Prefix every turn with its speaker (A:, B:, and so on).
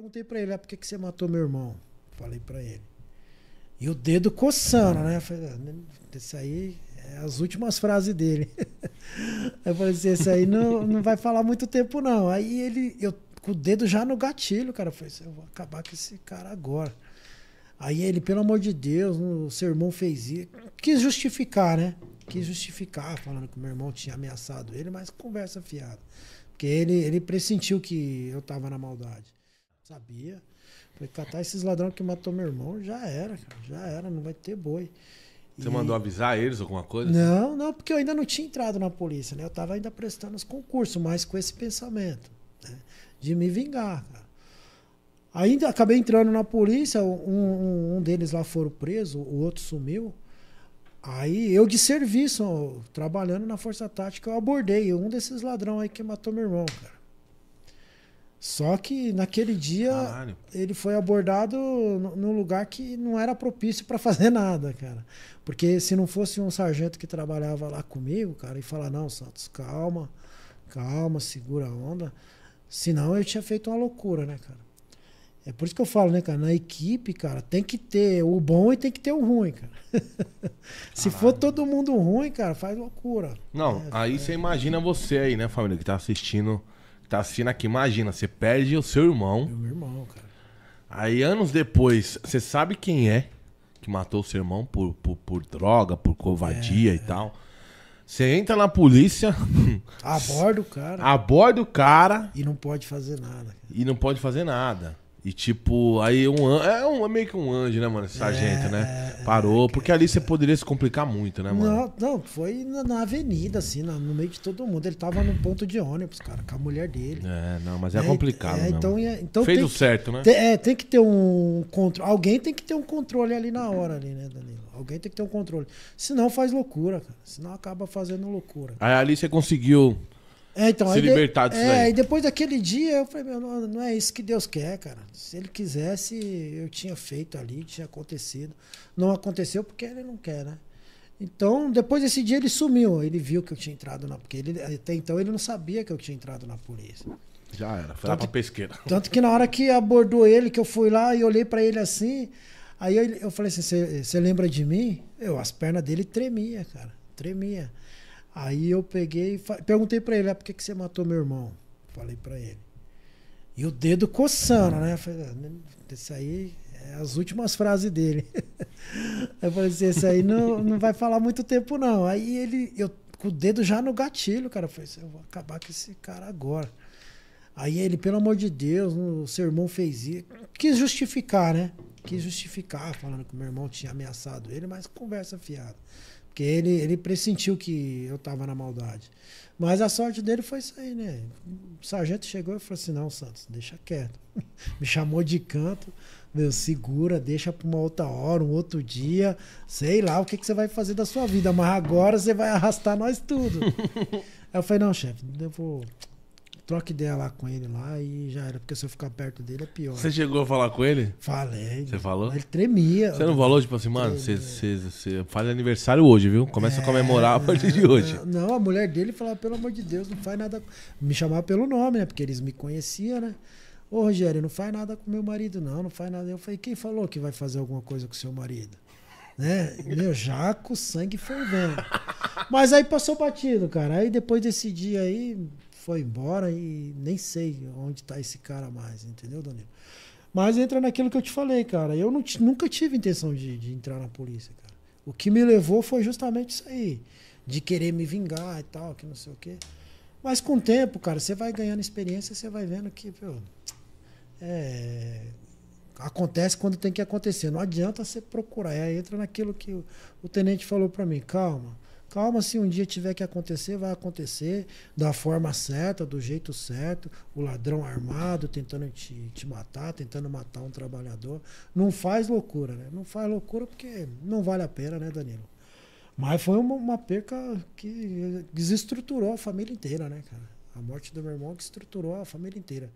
A: Perguntei pra ele, ah, por que, que você matou meu irmão? Falei pra ele. E o dedo coçando, né? Falei, ah, né, isso aí é as últimas frases dele. eu falei assim, esse aí não, não vai falar muito tempo, não. Aí ele, eu com o dedo já no gatilho, cara. Eu assim, eu vou acabar com esse cara agora. Aí ele, pelo amor de Deus, o seu irmão fez isso. Quis justificar, né? Quis justificar, falando que o meu irmão tinha ameaçado ele, mas conversa fiada. Porque ele, ele pressentiu que eu tava na maldade. Sabia. Falei, catar esses ladrões que matou meu irmão, já era, já era, não vai ter boi. Você e... mandou
B: avisar eles alguma coisa? Assim? Não,
A: não, porque eu ainda não tinha entrado na polícia, né? Eu tava ainda prestando os concursos, mas com esse pensamento, né? De me vingar, cara. Ainda acabei entrando na polícia, um, um deles lá foram preso, o outro sumiu. Aí eu de serviço, trabalhando na Força Tática, eu abordei um desses ladrões aí que matou meu irmão, cara. Só que naquele dia Caralho. ele foi abordado num lugar que não era propício para fazer nada, cara. Porque se não fosse um sargento que trabalhava lá comigo, cara, e falar: não, Santos, calma, calma, segura a onda. Senão eu tinha feito uma loucura, né, cara? É por isso que eu falo, né, cara? Na equipe, cara, tem que ter o bom e tem que ter o ruim, cara. Se for todo mundo ruim, cara, faz loucura.
B: Não, é, aí é... você imagina você aí, né, família, que tá assistindo tá assistindo aqui, imagina, você perde o seu irmão.
A: Meu irmão, cara.
B: Aí anos depois, você sabe quem é que matou o seu irmão por, por, por droga, por covardia é, e tal. Você entra na polícia.
A: Aborda o cara.
B: Aborda o cara.
A: E não pode fazer nada. Cara.
B: E não pode fazer nada. E tipo, aí um anjo. É, um, é meio que um anjo, né, mano? essa sargento, né? É, é, Parou. É, porque ali você poderia se complicar muito, né, mano?
A: Não, não foi na, na avenida, assim, na, no meio de todo mundo. Ele tava num ponto de ônibus, cara, com a mulher dele.
B: É, não, mas é, é complicado. É, então, então Fez o que, certo, né? Tem, é,
A: tem que ter um controle. Alguém tem que ter um controle ali na hora, ali, né, Danilo? Alguém tem que ter um controle. Senão faz loucura, cara. Senão acaba fazendo loucura.
B: Cara. Aí ali você conseguiu
A: é, então, se libertar de, disso é, daí. E depois daquele dia eu falei, meu, não, não, é isso que Deus quer, cara. Se ele quisesse, eu tinha feito ali, tinha acontecido. Não aconteceu porque ele não quer, né? Então, depois desse dia ele sumiu. Ele viu que eu tinha entrado na. Porque ele, até então ele não sabia que eu tinha entrado na polícia.
B: Já era, foi tanto, lá pra pesqueira.
A: Tanto que na hora que abordou ele, que eu fui lá e olhei para ele assim, aí eu, eu falei assim: você lembra de mim? Eu, as pernas dele tremia, cara. Tremia. Aí eu peguei e perguntei para ele, ah, por que, que você matou meu irmão? Falei para ele. E o dedo coçando, né? isso ah, né, aí é as últimas frases dele. eu falei assim, esse aí não, não vai falar muito tempo, não. Aí ele, eu com o dedo já no gatilho, cara. Eu falei assim, eu vou acabar com esse cara agora. Aí ele, pelo amor de Deus, o seu irmão fez isso. Quis justificar, né? Quis justificar, falando que o meu irmão tinha ameaçado ele, mas conversa fiada. Porque ele, ele pressentiu que eu estava na maldade. Mas a sorte dele foi isso aí, né? O sargento chegou e falou assim: não, Santos, deixa quieto. Me chamou de canto, meu, segura, deixa para uma outra hora, um outro dia, sei lá o que, que você vai fazer da sua vida, mas agora você vai arrastar nós tudo. aí eu falei: não, chefe, eu vou troca ideia lá com ele lá e já era. Porque se eu ficar perto dele é pior. Você
B: chegou a falar com ele? Falei. Você falou? Ele tremia. Você não falou, tipo assim, mano, você, você, você faz aniversário hoje, viu? Começa é, a comemorar a é, partir de hoje.
A: Não, a mulher dele falava, pelo amor de Deus, não faz nada. Me chamava pelo nome, né? Porque eles me conheciam, né? Ô, Rogério, não faz nada com meu marido, não, não faz nada. Eu falei, quem falou que vai fazer alguma coisa com seu marido? né? Meu, já com sangue fervendo. Mas aí passou batido, cara. Aí depois desse dia aí, foi embora e nem sei onde está esse cara mais, entendeu, Danilo? Mas entra naquilo que eu te falei, cara. Eu não, nunca tive intenção de, de, entrar na polícia, cara. O que me levou foi justamente isso aí. De querer me vingar e tal, que não sei o quê. Mas com o tempo, cara, você vai ganhando experiência, você vai vendo que, viu, é, acontece quando tem que acontecer. Não adianta você procurar. É, entra naquilo que o, o tenente falou para mim. Calma, Calma, se um dia tiver que acontecer, vai acontecer da forma certa, do jeito certo. O ladrão armado tentando te, te matar, tentando matar um trabalhador. Não faz loucura, né? Não faz loucura porque não vale a pena, né, Danilo? Mas foi uma, uma perca que desestruturou a família inteira, né, cara? A morte do meu irmão que estruturou a família inteira.